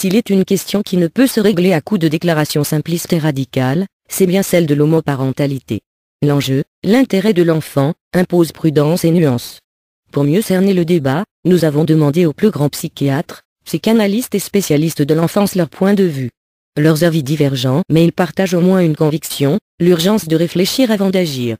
S'il est une question qui ne peut se régler à coup de déclarations simplistes et radicales, c'est bien celle de l'homoparentalité. L'enjeu, l'intérêt de l'enfant, impose prudence et nuance. Pour mieux cerner le débat, nous avons demandé aux plus grands psychiatres, psychanalystes et spécialistes de l'enfance leur point de vue. Leurs avis divergents, mais ils partagent au moins une conviction, l'urgence de réfléchir avant d'agir.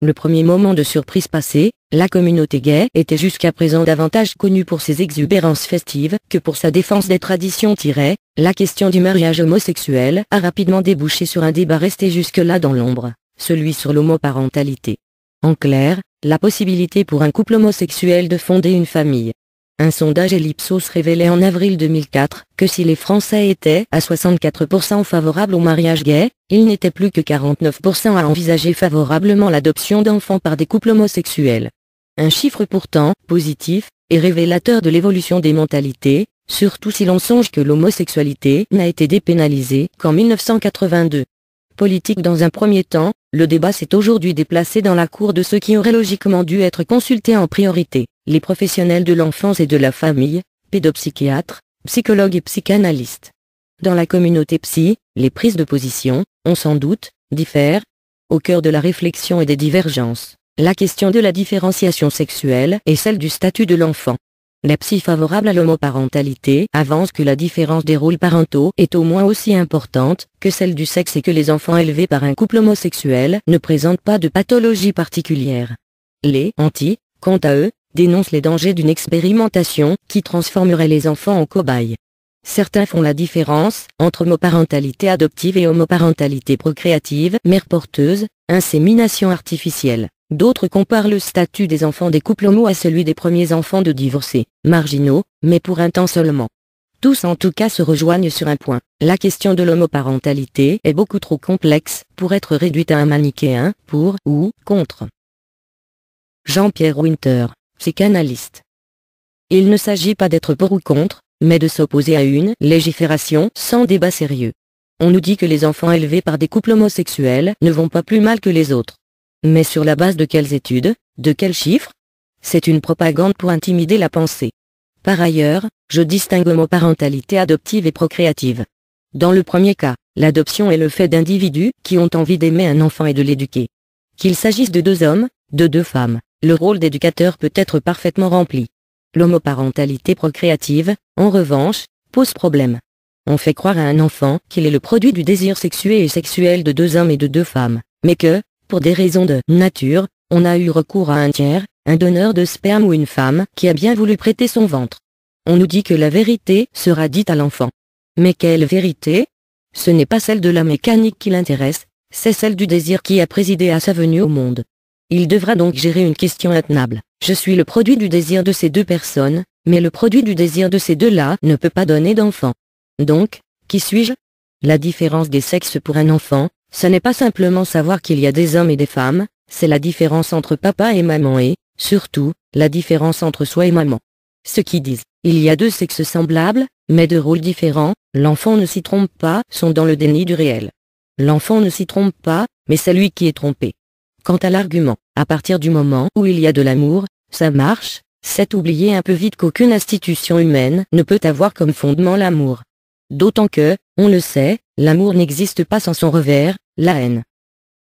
Le premier moment de surprise passé, la communauté gay était jusqu'à présent davantage connue pour ses exubérances festives que pour sa défense des traditions. tirées, La question du mariage homosexuel a rapidement débouché sur un débat resté jusque-là dans l'ombre, celui sur l'homoparentalité. En clair, la possibilité pour un couple homosexuel de fonder une famille, un sondage Ellipsos révélait en avril 2004 que si les Français étaient à 64% favorables au mariage gay, ils n'étaient plus que 49% à envisager favorablement l'adoption d'enfants par des couples homosexuels. Un chiffre pourtant positif et révélateur de l'évolution des mentalités, surtout si l'on songe que l'homosexualité n'a été dépénalisée qu'en 1982. Politique dans un premier temps, le débat s'est aujourd'hui déplacé dans la cour de ceux qui auraient logiquement dû être consultés en priorité les professionnels de l'enfance et de la famille, pédopsychiatres, psychologues et psychanalystes. Dans la communauté psy, les prises de position, ont sans doute, diffèrent. Au cœur de la réflexion et des divergences, la question de la différenciation sexuelle est celle du statut de l'enfant. La psy favorable à l'homoparentalité avance que la différence des rôles parentaux est au moins aussi importante que celle du sexe et que les enfants élevés par un couple homosexuel ne présentent pas de pathologie particulière. Les anti, quant à eux, dénonce les dangers d'une expérimentation qui transformerait les enfants en cobayes. Certains font la différence entre homoparentalité adoptive et homoparentalité procréative, mère porteuse, insémination artificielle. D'autres comparent le statut des enfants des couples homo à celui des premiers enfants de divorcés, marginaux, mais pour un temps seulement. Tous en tout cas se rejoignent sur un point. La question de l'homoparentalité est beaucoup trop complexe pour être réduite à un manichéen, pour ou contre. Jean-Pierre Winter psychanalyste. Il ne s'agit pas d'être pour ou contre, mais de s'opposer à une légifération sans débat sérieux. On nous dit que les enfants élevés par des couples homosexuels ne vont pas plus mal que les autres. Mais sur la base de quelles études, de quels chiffres C'est une propagande pour intimider la pensée. Par ailleurs, je distingue homoparentalité parentalité adoptive et procréative. Dans le premier cas, l'adoption est le fait d'individus qui ont envie d'aimer un enfant et de l'éduquer. Qu'il s'agisse de deux hommes, de deux femmes, le rôle d'éducateur peut être parfaitement rempli. L'homoparentalité procréative, en revanche, pose problème. On fait croire à un enfant qu'il est le produit du désir sexué et sexuel de deux hommes et de deux femmes, mais que, pour des raisons de nature, on a eu recours à un tiers, un donneur de sperme ou une femme qui a bien voulu prêter son ventre. On nous dit que la vérité sera dite à l'enfant. Mais quelle vérité Ce n'est pas celle de la mécanique qui l'intéresse, c'est celle du désir qui a présidé à sa venue au monde. Il devra donc gérer une question intenable. Je suis le produit du désir de ces deux personnes, mais le produit du désir de ces deux-là ne peut pas donner d'enfant. Donc, qui suis-je La différence des sexes pour un enfant, ce n'est pas simplement savoir qu'il y a des hommes et des femmes, c'est la différence entre papa et maman et, surtout, la différence entre soi et maman. Ceux qui disent, il y a deux sexes semblables, mais deux rôles différents, l'enfant ne s'y trompe pas, sont dans le déni du réel. L'enfant ne s'y trompe pas, mais c'est lui qui est trompé. Quant à l'argument, à partir du moment où il y a de l'amour, ça marche, c'est oublier un peu vite qu'aucune institution humaine ne peut avoir comme fondement l'amour. D'autant que, on le sait, l'amour n'existe pas sans son revers, la haine.